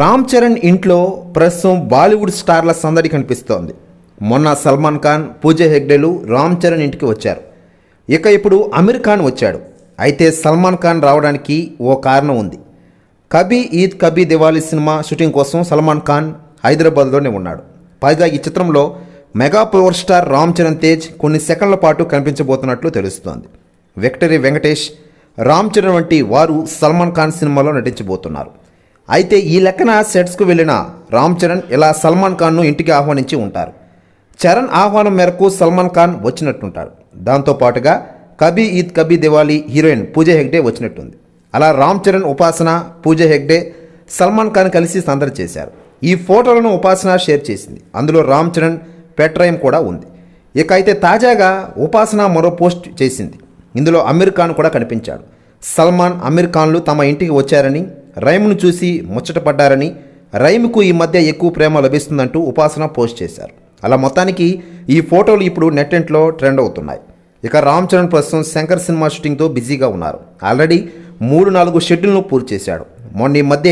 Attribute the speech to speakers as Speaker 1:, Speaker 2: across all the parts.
Speaker 1: రామ్ చరణ్ ఇంట్లో ప్రస్తుతం బాలీవుడ్ స్టార్ల సందడి కనిపిస్తోంది మొన్న సల్మాన్ ఖాన్ పూజ హెగ్డేలు రామ్ చరణ్ ఇంటికి వచ్చారు ఇక ఇప్పుడు అమీర్ ఖాన్ వచ్చాడు అయితే సల్మాన్ ఖాన్ రావడానికి ఓ కారణం ఉంది కబీ ఈద్ కబీ దివాలి సినిమా షూటింగ్ కోసం సల్మాన్ ఖాన్ హైదరాబాద్లోనే ఉన్నాడు పైగా ఈ చిత్రంలో mega power star Ram Charan Tej కొన్ని సెకండ్ల పాటు కనిపించబోతున్నట్లు తెలుస్తోంది విక్టరీ వెంకటేష్ రామ్ చరణ్ వంటి వారు సల్మాన్ ఖాన్ సినిమాలో నటించబోతున్నారు అయితే ఈ లెక్కన సెట్స్కు వెళ్ళిన రామ్ చరణ్ ఇలా సల్మాన్ ఖాన్ను ఇంటికి ఆహ్వానించి ఉంటారు చరణ్ ఆహ్వానం మేరకు సల్మాన్ ఖాన్ వచ్చినట్టుంటారు దాంతో పాటుగా కబీ ఈద్ కబీ దివాళీ హీరోయిన్ పూజ హెగ్డే వచ్చినట్టుంది అలా రామ్ చరణ్ ఉపాసన పూజ హెగ్డే సల్మాన్ ఖాన్ కలిసి సందడి చేశారు ఈ ఫోటోలను ఉపాసన షేర్ చేసింది అందులో రామ్ చరణ్ పెట్రయం కూడా ఉంది ఇక అయితే తాజాగా ఉపాసన మరో పోస్ట్ చేసింది ఇందులో అమీర్ ఖాన్ కూడా కనిపించాడు సల్మాన్ అమీర్ ఖాన్లు తమ ఇంటికి వచ్చారని రైమ్ను చూసి ముచ్చటపడ్డారని రైమ్కు ఈ మధ్య ఎక్కువ ప్రేమ లభిస్తుందంటూ ఉపాసన పోస్ట్ చేశారు అలా మొత్తానికి ఈ ఫోటోలు ఇప్పుడు నెట్టెంట్లో ట్రెండ్ అవుతున్నాయి ఇక రామ్ చరణ్ ప్రస్తుతం శంకర్ సినిమా షూటింగ్తో బిజీగా ఉన్నారు ఆల్రెడీ మూడు నాలుగు షెడ్యూల్ను పూర్తి చేశాడు మొన్న ఈ మధ్య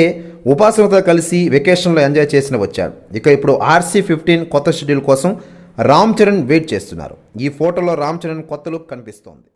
Speaker 1: ఉపాసనతో కలిసి వెకేషన్లో ఎంజాయ్ చేసిన వచ్చాడు ఇక ఇప్పుడు ఆర్సీ ఫిఫ్టీన్ కొత్త షెడ్యూల్ కోసం రామ్ చరణ్ వెయిట్ చేస్తున్నారు ఈ ఫోటోలో రామ్ చరణ్ కొత్త లుక్ కనిపిస్తోంది